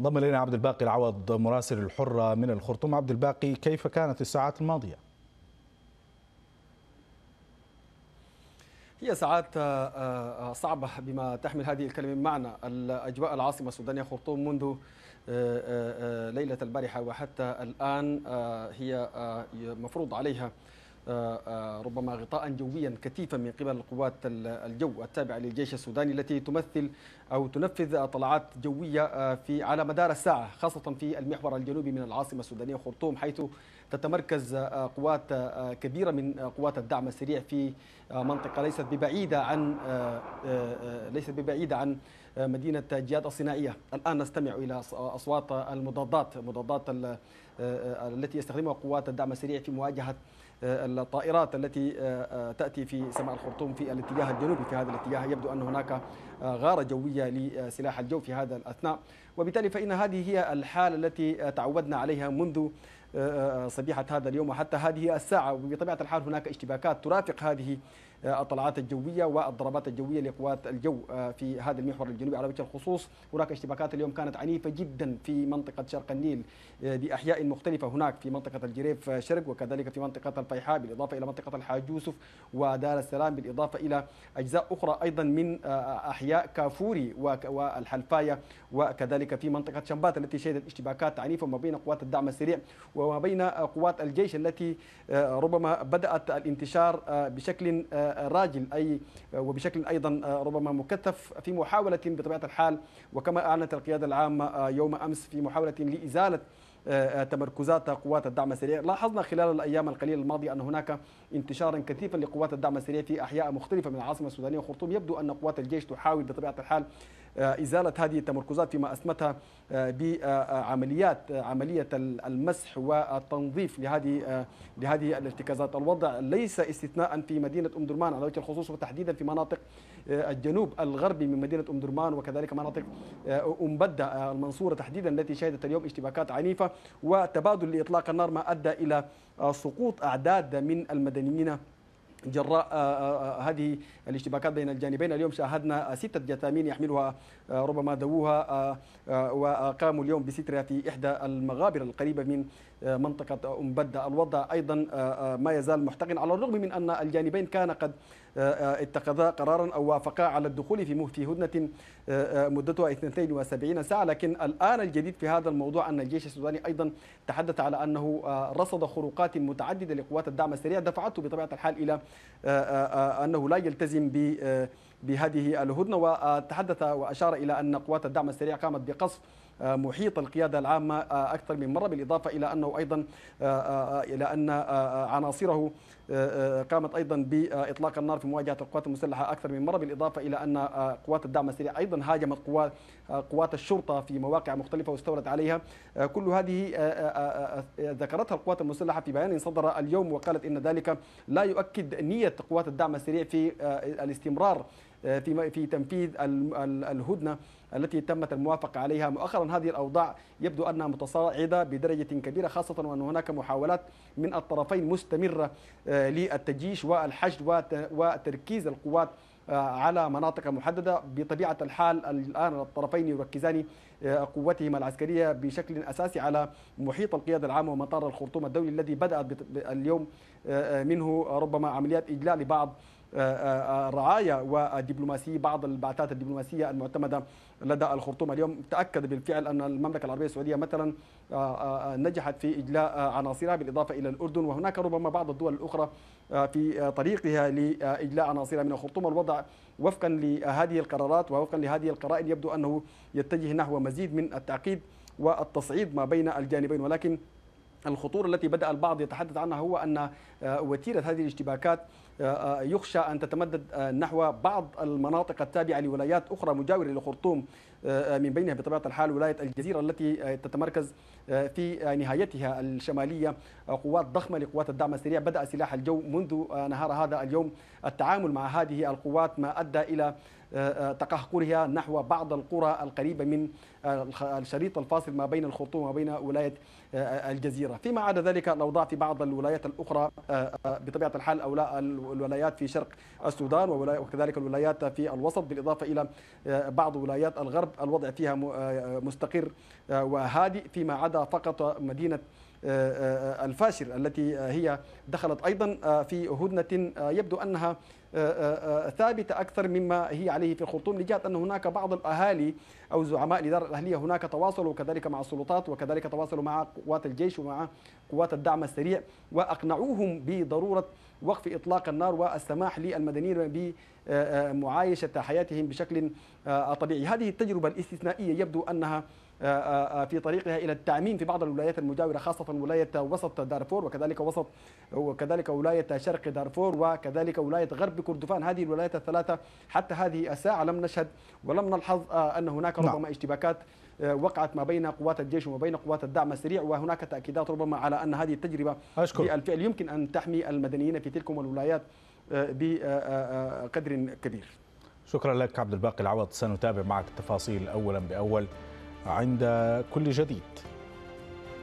ضم الينا عبد الباقي العوض مراسل الحره من الخرطوم عبد الباقي كيف كانت الساعات الماضيه هي ساعات آه، آه، صعبة بما تحمل هذه الكلمة معنى الأجواء العاصمة السودانية خرطوم منذ آه، ليلة البارحة وحتى الآن هي مفروض عليها آه، آه، ربما غطاء جويا كثيفا من قبل القوات الجو التابعة للجيش السوداني التي تمثل أو تنفذ طلعات جوية آه، في على مدار الساعة خاصة في المحور الجنوبي من العاصمة السودانية خرطوم حيث تتمركز قوات كبيرة من قوات الدعم السريع في منطقة ليست ببعيدة عن ليست ببعيدة عن مدينة جياد الصناعية الآن نستمع إلى أصوات المضادات مضادات التي يستخدمها قوات الدعم السريع في مواجهة آه، الطائرات التي آه، آه، تأتي في سماء الخرطوم في الاتجاه الجنوبي في هذا الاتجاه يبدو أن هناك غارة جوية لسلاح الجو في هذا الأثناء وبالتالي فإن هذه هي الحالة التي تعودنا عليها منذ صبيحة هذا اليوم وحتى هذه الساعة وبطبيعة الحال هناك اشتباكات ترافق هذه آه، الطلعات الجويه والضربات الجويه لقوات الجو آه، في هذا المحور الجنوبي على وجه الخصوص هناك اشتباكات اليوم كانت عنيفه جدا في منطقه شرق النيل آه، باحياء مختلفه هناك في منطقه الجريف شرق وكذلك في منطقه الفيحاء بالاضافه الى منطقه الحاج يوسف ودار السلام بالاضافه الى اجزاء اخرى ايضا من احياء كافوري والحلفايه وكذلك في منطقه شمبات التي شهدت اشتباكات عنيفه ما بين قوات الدعم السريع وما بين قوات الجيش التي ربما بدات الانتشار بشكل راجل أي وبشكل أيضا آه، ربما مكثف في محاولة بطبيعة الحال وكما أعلنت القيادة العامة آه، يوم أمس في محاولة لإزالة آه، تمركزات قوات الدعم السريع لاحظنا خلال الأيام القليلة الماضية أن هناك انتشارا كثيفا لقوات الدعم السريع في أحياء مختلفة من العاصمة السودانية وخرطوم يبدو أن قوات الجيش تحاول بطبيعة الحال آه، إزالة هذه التمركزات فيما أسمتها آه، بعمليات آه، عملية المسح والتنظيف لهذه لهذه الارتكازات الوضع ليس استثناء في مدينة أم درمان على وجه الخصوص وتحديدا في مناطق الجنوب الغربي من مدينة أم درمان وكذلك مناطق أم بدة المنصورة تحديدا التي شهدت اليوم اشتباكات عنيفة وتبادل لإطلاق النار ما أدى إلى سقوط أعداد من المدنيين جراء آه، آه، آه، هذه الاشتباكات بين الجانبين اليوم شاهدنا ستة جثامين يحملها ربما دووها وقاموا اليوم بسترة إحدى المغابر القريبة من آه، منطقة أم بدة الوضع أيضا آه، آه، ما يزال محتقن على الرغم من أن الجانبين كان قد اتخذا قرارا أو وافقا على الدخول في في هدنة مدتها 72 ساعة لكن الآن الجديد في هذا الموضوع أن الجيش السوداني أيضا تحدث على أنه رصد خروقات متعددة لقوات الدعم السريع دفعته بطبيعة الحال إلى أنه لا يلتزم ب بهذه الهدنة وتحدث وأشار إلى أن قوات الدعم السريع قامت بقصف آه، محيط القيادة العامة آه، أكثر من مرة بالإضافة إلى أنه أيضا آه، إلى أن عناصره قامت أيضا بإطلاق النار في مواجهة القوات المسلحة أكثر من مرة بالإضافة إلى أن قوات الدعم السريع أيضا هاجمت قوات قوات الشرطة في مواقع مختلفة واستولت عليها كل هذه ذكرتها القوات المسلحة في بيان صدر اليوم وقالت إن ذلك لا يؤكد نية قوات الدعم السريع في الاستمرار آه، في في تنفيذ الهدنه التي تمت الموافقه عليها مؤخرا هذه الاوضاع يبدو انها متصاعده بدرجه كبيره خاصه وان هناك محاولات من الطرفين مستمره آه، للتجيش والحشد وتركيز القوات آه، على مناطق محدده بطبيعه الحال الان الطرفين يركزان قوتهما العسكريه بشكل اساسي على محيط القياده العامه ومطار الخرطوم الدولي الذي بدات اليوم منه ربما عمليات اجلاء لبعض الرعاية آه، آه، آه، والدبلوماسية بعض البعثات الدبلوماسية المعتمدة لدى الخرطوم اليوم تأكد بالفعل أن المملكة العربية السعودية مثلا نجحت في إجلاء عناصرها بالإضافة إلى الأردن وهناك ربما بعض الدول الأخرى في طريقها لإجلاء عناصرها من الخرطوم الوضع وفقا لهذه القرارات ووفقا لهذه القرائن يبدو أنه يتجه نحو مزيد من التعقيد والتصعيد ما بين الجانبين ولكن الخطورة التي بدأ البعض يتحدث عنها هو أن آه، وتيرة هذه الاشتباكات آه، آه، يخشى أن تتمدد نحو بعض المناطق التابعة لولايات أخرى مجاورة لخرطوم من بينها بطبيعة الحال ولاية الجزيرة التي تتمركز في نهايتها الشمالية قوات ضخمة لقوات الدعم السريع بدأ سلاح الجو منذ نهار هذا اليوم التعامل مع هذه القوات ما أدى إلى آه، آه، تقهقرها نحو بعض القرى القريبة من آه، الشريط الفاصل ما بين الخرطوم وما بين ولاية الجزيرة فيما عدا ذلك الأوضاع في بعض الولايات الأخرى بطبيعة الحال أو الولايات في شرق السودان وكذلك الولايات في الوسط بالإضافة إلى بعض ولايات الغرب الوضع فيها مستقر وهادئ فيما عدا فقط مدينة الفاشر التي هي دخلت أيضا في هدنة يبدو أنها آه، آه، آه، ثابتة أكثر مما هي عليه في الخرطوم لجهة أن هناك بعض الأهالي أو زعماء الإدارة الأهلية هناك تواصلوا كذلك مع السلطات وكذلك تواصلوا مع قوات الجيش ومع قوات الدعم السريع وأقنعوهم بضرورة وقف إطلاق النار والسماح للمدنيين بمعايشة حياتهم بشكل طبيعي هذه التجربة الاستثنائية يبدو أنها في طريقها الى التعميم في بعض الولايات المجاوره خاصه ولايه وسط دارفور وكذلك وسط وكذلك ولايه شرق دارفور وكذلك ولايه غرب بكردفان هذه الولايات الثلاثة حتى هذه الساعة لم نشهد ولم نلحظ آه، أن هناك نعم. ربما اشتباكات آه، وقعت ما بين قوات الجيش وما بين قوات الدعم السريع وهناك تأكيدات ربما على أن هذه التجربة أشكر. بالفعل يمكن أن تحمي المدنيين في تلكم الولايات آه، بقدر كبير شكرا لك عبد الباقي العوض سنتابع معك التفاصيل أولا بأول عند كل جديد